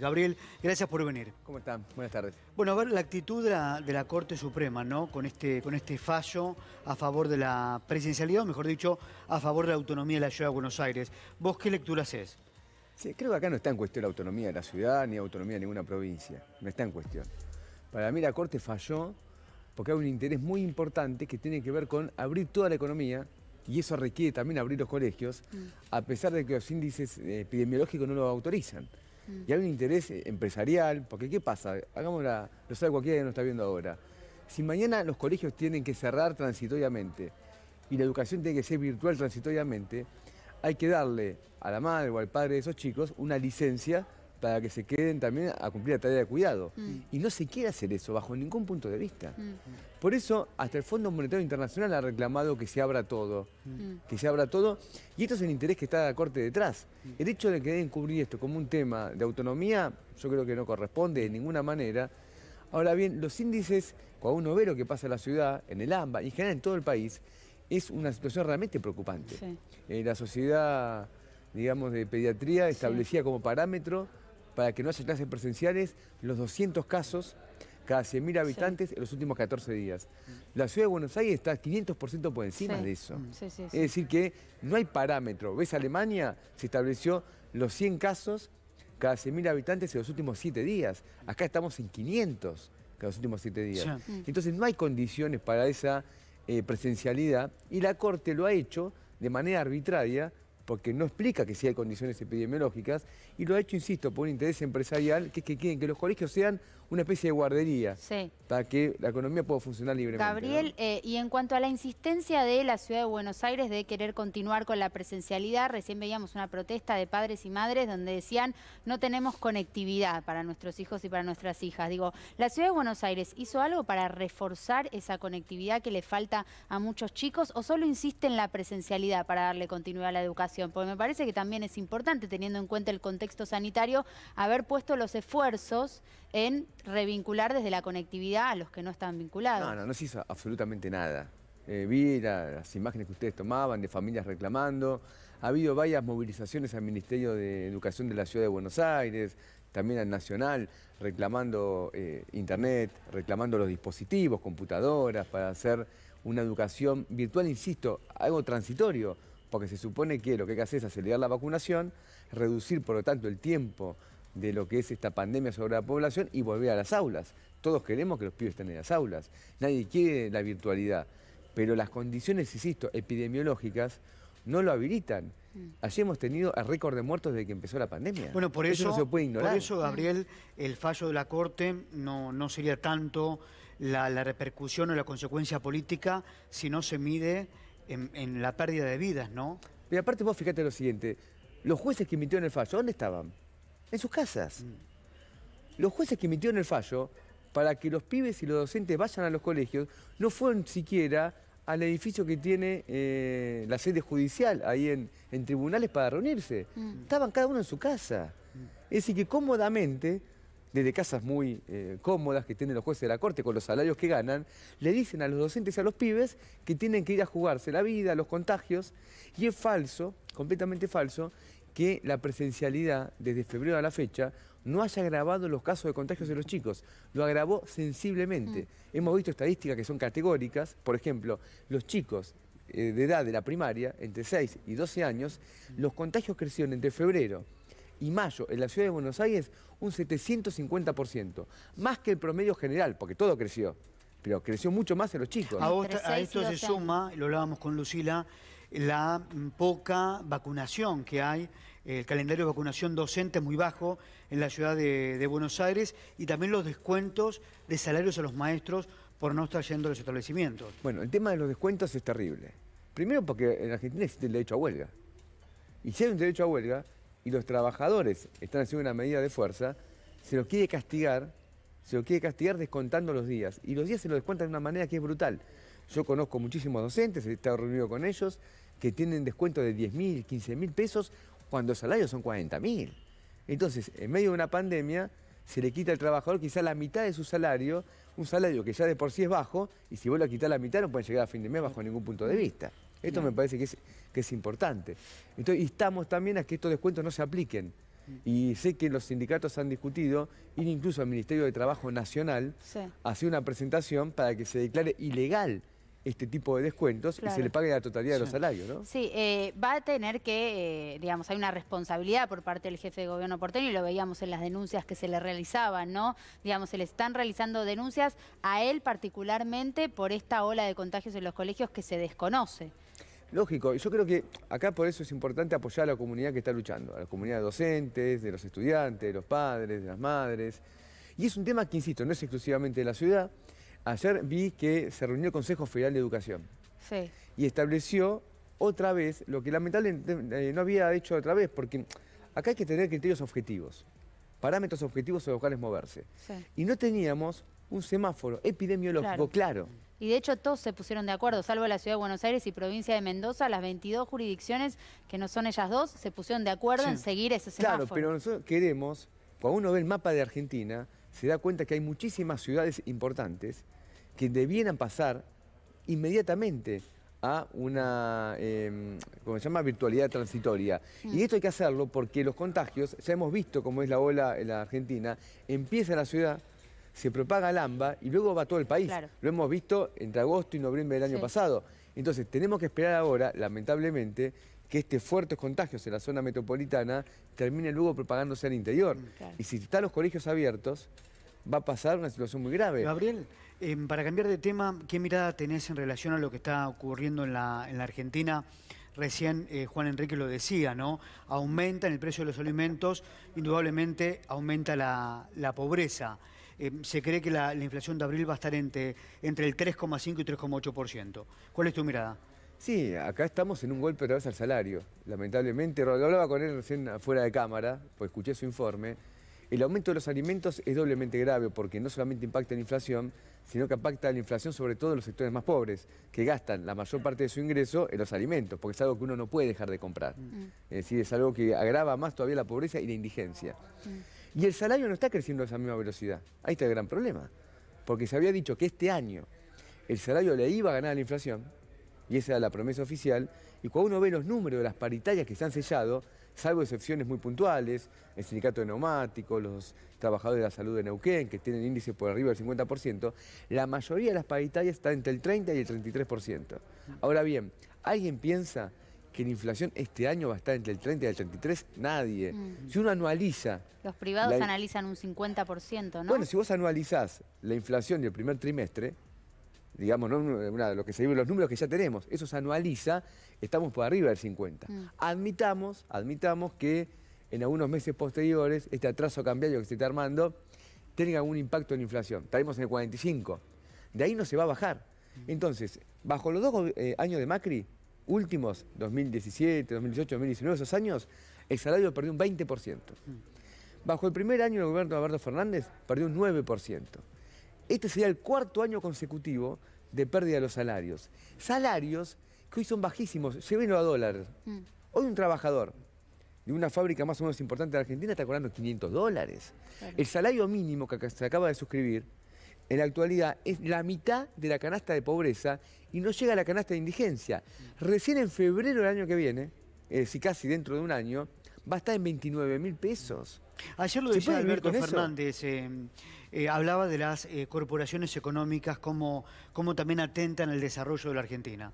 Gabriel, gracias por venir. ¿Cómo están? Buenas tardes. Bueno, a ver la actitud de la, Corte Suprema, ¿no? Este, con este, fallo a favor de la presencialidad, o mejor dicho, a favor de la autonomía de la ciudad de Buenos Aires. ¿Vos qué lectura haces? Sí, creo que acá no está en cuestión la autonomía de la ciudad ni autonomía de ninguna provincia. No está en cuestión. Para mí la Corte falló porque hay un interés muy importante que tiene que ver con abrir toda la economía, y eso requiere también abrir los colegios, mm. a pesar de que los índices eh, epidemiológicos no lo autorizan. Y hay un interés eh, empresarial, porque ¿qué pasa? Hagámosla, lo sabe cualquiera que nos está viendo ahora. Si mañana los colegios tienen que cerrar transitoriamente y la educación tiene que ser virtual transitoriamente, hay que darle a la madre o al padre de esos chicos una licencia para que se queden también a cumplir la tarea de cuidado. Mm. Y no se quiere hacer eso bajo ningún punto de vista. Mm. Mm. Por eso hasta el Fondo Monetario Internacional ha reclamado que se abra todo, que se abra todo. Y esto es el interés que está la Corte detrás. El hecho de que deben cubrir esto como un tema de autonomía, yo creo que no corresponde de ninguna manera. Ahora bien, los índices, cuando uno ve lo que pasa en la ciudad, en el AMBA, y en general en todo el país, es una situación realmente preocupante. Eh, la sociedad, digamos, de pediatría establecía como parámetro para que no haya clases presenciales, los 200 casos cada 100.000 habitantes en los últimos 14 días. La ciudad de Buenos Aires está 500% por encima de eso. es decir, que no hay parámetro. ¿Ves Alemania? Se estableció los 100 casos cada 100.000 habitantes en los últimos 7 días. Acá estamos en 500 cada los últimos 7 días. Mm. Entonces no hay condiciones para esa eh, presencialidad y la Corte lo ha hecho de manera arbitraria porque no explica que si hay condiciones epidemiológicas, y lo ha hecho, insisto, por un interés empresarial, que es que quieren que los colegios sean una especie de guardería para que la economía pueda funcionar libremente. Gabriel, eh, y en cuanto a la insistencia de la Ciudad de Buenos Aires de querer continuar con la presencialidad, recién veíamos una protesta de padres y madres donde decían no tenemos conectividad para nuestros hijos y para nuestras hijas. Digo, ¿la Ciudad de Buenos Aires hizo algo para reforzar esa conectividad que le falta a muchos chicos o solo insiste en la presencialidad para darle continuidad a la educación? Porque me parece que también es importante, teniendo en cuenta el contexto sanitario, haber puesto los esfuerzos en revincular desde la conectividad a los que no están vinculados. No, no, no se hizo absolutamente nada. Eh, vi las imágenes que ustedes tomaban de familias reclamando. Ha habido varias movilizaciones al Ministerio de Educación de la Ciudad de Buenos Aires, también al Nacional, reclamando eh, Internet, reclamando los dispositivos, computadoras, para hacer una educación virtual, insisto, algo transitorio que se supone que lo que hay que hacer es acelerar la vacunación, reducir por lo tanto el tiempo de lo que es esta pandemia sobre la población y volver a las aulas. Todos queremos que los pibes estén en las aulas, nadie quiere la virtualidad, pero las condiciones, insisto, epidemiológicas no lo habilitan. Mm. Allí hemos tenido récord de muertos desde que empezó la pandemia. Bueno, por eso, se puede ignorar. Por eso, Gabriel, el fallo de la Corte no, no sería tanto la, la repercusión o la consecuencia política si no se mide en, la pérdida de vidas, ¿no? Y aparte vos fíjate lo siguiente, los jueces que emitieron el fallo, ¿dónde estaban? En sus casas. Mm. Los jueces que emitieron el fallo para que los pibes y los docentes vayan a los colegios no fueron siquiera al edificio que tiene eh, la sede judicial ahí en, tribunales para reunirse. Mm. Estaban cada uno en su casa. Mm. Es decir, que cómodamente desde casas muy eh, cómodas que tienen los jueces de la corte con los salarios que ganan, le dicen a los docentes y a los pibes que tienen que ir a jugarse la vida, los contagios, y es falso, completamente falso, que la presencialidad desde febrero a la fecha no haya agravado los casos de contagios de los chicos, lo agravó sensiblemente. Mm. Hemos visto estadísticas que son categóricas, por ejemplo, los chicos eh, de edad de la primaria, entre 6 y 12 años, los contagios crecieron entre febrero y mayo en la ciudad de Buenos Aires un 750%, más que el promedio general, porque todo creció, pero creció mucho más en los chicos. A, esto se suma, lo hablábamos con Lucila, la mm, poca vacunación que hay, el calendario de vacunación docente muy bajo en la ciudad de Buenos Aires y también los descuentos de salarios a los maestros por no estar yendo a los establecimientos. Bueno, el tema de los descuentos es terrible. Primero porque en Argentina existe el derecho a huelga. Y si hay un derecho a huelga, y los trabajadores están haciendo una medida de fuerza, se los quiere castigar, se los quiere castigar descontando los días. Y los días se los descuentan de una manera que es brutal. Yo conozco muchísimos docentes, he estado reunido con ellos, que tienen descuento de 10 mil, 15 mil pesos, cuando el salario son 40 mil. Entonces, en medio de una pandemia, se le quita al trabajador quizá la mitad de su salario, un salario que ya de por sí es bajo, y si vuelve a quitar la mitad no pueden llegar a fin de mes bajo ningún punto de vista. Esto me parece que es, importante. Entonces, estamos también a que estos descuentos no se apliquen. Mm. Y sé que los sindicatos han discutido, incluso el Ministerio de Trabajo Nacional, hace una presentación para que se declare ilegal este tipo de descuentos y se le pague la totalidad de los salarios, ¿no? Sí, eh, va a tener que, eh, digamos, hay una responsabilidad por parte del jefe de gobierno porteño y lo veíamos en las denuncias que se le realizaban, ¿no? Digamos, se le están realizando denuncias a él particularmente por esta ola de contagios en los colegios que se desconoce. Lógico, y yo creo que acá por eso es importante apoyar a la comunidad que está luchando, a la comunidad de docentes, de los estudiantes, de los padres, de las madres. Y es un tema que, insisto, no es exclusivamente de la ciudad. Ayer vi que se reunió el Consejo Federal de Educación. Sí. Y estableció otra vez lo que lamentablemente eh, no había hecho otra vez, porque acá hay que tener criterios objetivos, parámetros objetivos sobre los cuales moverse. Sí. Y no teníamos un semáforo epidemiológico, claro. Y de hecho todos se pusieron de acuerdo, salvo la Ciudad de Buenos Aires y provincia de Mendoza, las 22 jurisdicciones, que no son ellas dos, se pusieron de acuerdo en seguir ese semáforo. Claro, pero nosotros queremos, cuando uno ve el mapa de Argentina, se da cuenta que hay muchísimas ciudades importantes que debieran pasar inmediatamente a una, em, como se llama, virtualidad transitoria. Mm. Y esto hay que hacerlo porque los contagios, ya hemos visto cómo es la ola en la Argentina, empieza en la ciudad, se propaga el AMBA y luego va todo el país. Lo hemos visto entre agosto y noviembre del año pasado. Entonces, tenemos que esperar ahora, lamentablemente, que este fuertes contagios en la zona metropolitana termine luego propagándose al interior. Mm, y si están los colegios abiertos, va a pasar una situación muy grave. Gabriel, em, para cambiar de tema, ¿qué mirada tenés en relación a lo que está ocurriendo en la, en la Argentina? Recién eh, Juan Enrique lo decía, ¿no? en el precio de los alimentos, indudablemente aumenta la, la pobreza. Eh, se cree que la, inflación de abril va a estar entre, entre el 3,5 y 3,8%. ¿Cuál es tu mirada? Sí, acá estamos en un golpe de vez al salario, lamentablemente. Lo hablaba con él recién fuera de cámara, pues escuché su informe. El aumento de los alimentos es doblemente grave porque no solamente impacta en la inflación, sino que impacta la inflación sobre todo en los sectores más pobres, que gastan la mayor parte de su ingreso en los alimentos, porque es algo que uno no puede dejar de comprar. Mm. Es decir, es algo que agrava más todavía la pobreza y la indigencia. Mm. Y el salario no está creciendo a esa misma velocidad. Ahí está el gran problema. Porque se había dicho que este año el salario le iba a ganar a la inflación, y esa era la promesa oficial, y cuando uno ve los números de las paritarias que se han sellado, salvo excepciones muy puntuales, el sindicato de neumáticos, los trabajadores de la salud de Neuquén, que tienen índices por arriba del 50%, la mayoría de las paritarias está entre el 30 y el 33%. Ahora bien, ¿alguien piensa que la inflación este año va a estar entre el 30 y el 33? Nadie. Mm. Si uno anualiza... Los privados analizan un 50%, ¿no? Bueno, si vos anualizás la inflación del primer trimestre, digamos, ¿no? Una, lo que se los números que ya tenemos, eso se anualiza, estamos por arriba del 50. Mm. Admitamos, admitamos que en algunos meses posteriores, este atraso cambiario que se está armando, tenga algún impacto en la inflación. Estaremos en el 45. De ahí no se va a bajar. Mm. Entonces, bajo los dos eh, años de Macri, últimos, 2017, 2018, 2019, esos años, el salario perdió un 20%. Bajo el primer año del gobierno de Alberto Fernández, perdió un 9%. Este sería el cuarto año consecutivo de pérdida de los salarios. Salarios que hoy son bajísimos, llévenlo a dólares. Mm. Hoy un trabajador de una fábrica más o menos importante de Argentina está cobrando 500 dólares. El salario mínimo que se acaba de suscribir en la actualidad es la mitad de la canasta de pobreza y no llega a la canasta de indigencia. Recién en febrero del año que viene, si casi dentro de un año, va a estar en 29 mil pesos. Ayer lo decía Alberto Fernández, eh, eh, hablaba de las eh, corporaciones económicas como, como también atentan al desarrollo de la Argentina.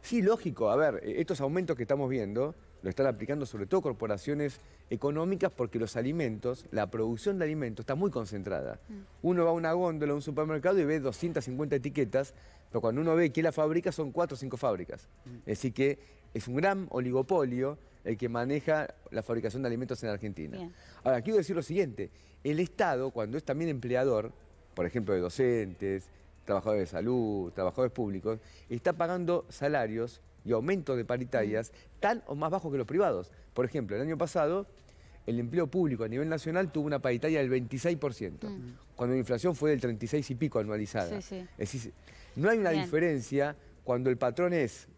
Sí, lógico. A ver, estos aumentos que estamos viendo lo están aplicando sobre todo corporaciones económicas porque los alimentos, la producción de alimentos está muy concentrada. Mm. Uno va a una góndola, a un supermercado y ve 250 etiquetas, pero cuando uno ve que la fábrica, son cuatro o cinco fábricas. Así mm. que es un gran oligopolio el que maneja la fabricación de alimentos en Argentina. Ahora, quiero decir lo siguiente, el Estado cuando es también empleador, por ejemplo de docentes, trabajadores de salud, trabajadores públicos, está pagando salarios y aumento de paritarias mm. tan o más bajo que los privados. Por ejemplo, el año pasado el empleo público a nivel nacional tuvo una paritaria del 26%, mm. cuando la inflación fue del 36 y pico anualizada. Es decir, no hay una diferencia cuando el patrón es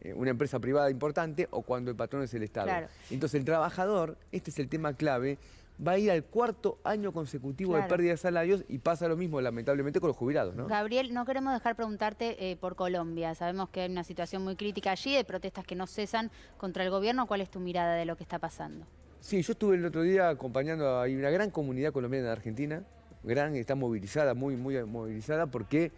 eh, una empresa privada importante o cuando el patrón es el Estado. Entonces el trabajador, este es el tema clave, va a ir al cuarto año consecutivo de pérdida de salarios y pasa lo mismo, lamentablemente, con los jubilados. ¿no? Gabriel, no queremos dejar preguntarte eh, por Colombia. Sabemos que hay una situación muy crítica allí de protestas que no cesan contra el gobierno. ¿Cuál es tu mirada de lo que está pasando? Sí, yo estuve el otro día acompañando a una gran comunidad colombiana de Argentina, gran, está movilizada, muy, muy movilizada, porque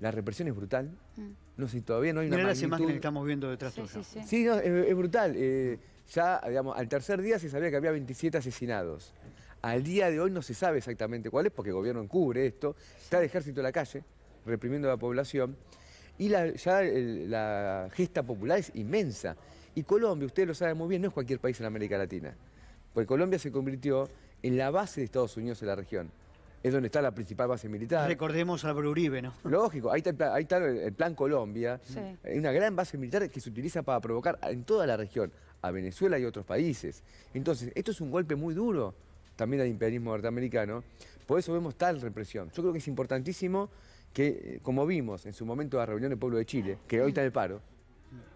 la represión es brutal. Mm no sé, todavía no hay una Mirá las imágenes que estamos viendo detrás de Sí, es, brutal. Eh, ya, digamos, al tercer día se sabía que había 27 asesinados. Al día de hoy no se sabe exactamente cuál es, porque el gobierno encubre esto. Está el ejército en la calle, reprimiendo a la población. Y ya la gesta popular es inmensa. Y Colombia, ustedes lo saben muy bien, no es cualquier país en América Latina. Porque Colombia se convirtió en la base de Estados Unidos en la región es donde está la principal base militar. Recordemos a Uribe, ¿no? Lógico, ahí está el plan, Colombia, una gran base militar que se utiliza para provocar en toda la región, a Venezuela y otros países. Entonces, esto es un golpe muy duro también al imperialismo norteamericano, por eso vemos tal represión. Yo creo que es importantísimo que, eh, como vimos en su momento la reunión del pueblo de Chile, que hoy está en el paro,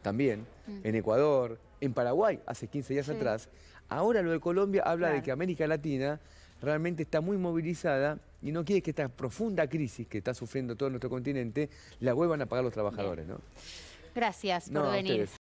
también, mm. en Ecuador, en Paraguay, hace 15 días atrás, ahora lo de Colombia habla de que América Latina realmente está muy movilizada y no quiere que esta profunda crisis que está sufriendo todo nuestro continente la vuelvan a pagar los trabajadores. ¿no? Gracias por venir.